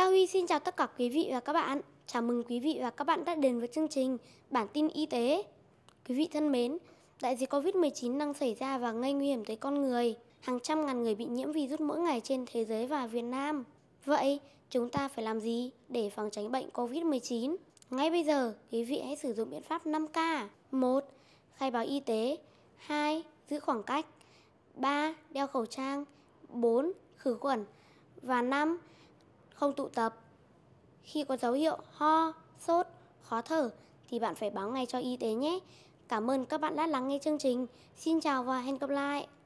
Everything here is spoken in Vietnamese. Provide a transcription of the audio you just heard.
Gia Huy xin chào tất cả quý vị và các bạn. Chào mừng quý vị và các bạn đã đến với chương trình Bản tin y tế. Quý vị thân mến, đại dịch Covid-19 đang xảy ra và gây nguy hiểm tới con người. Hàng trăm ngàn người bị nhiễm virus mỗi ngày trên thế giới và Việt Nam. Vậy, chúng ta phải làm gì để phòng tránh bệnh Covid-19? Ngay bây giờ, quý vị hãy sử dụng biện pháp 5K. 1. Khai báo y tế. 2. Giữ khoảng cách. 3. Đeo khẩu trang. 4. Khử khuẩn. Và 5 không tụ tập. Khi có dấu hiệu ho, sốt, khó thở thì bạn phải báo ngay cho y tế nhé. Cảm ơn các bạn đã lắng nghe chương trình. Xin chào và hẹn gặp lại.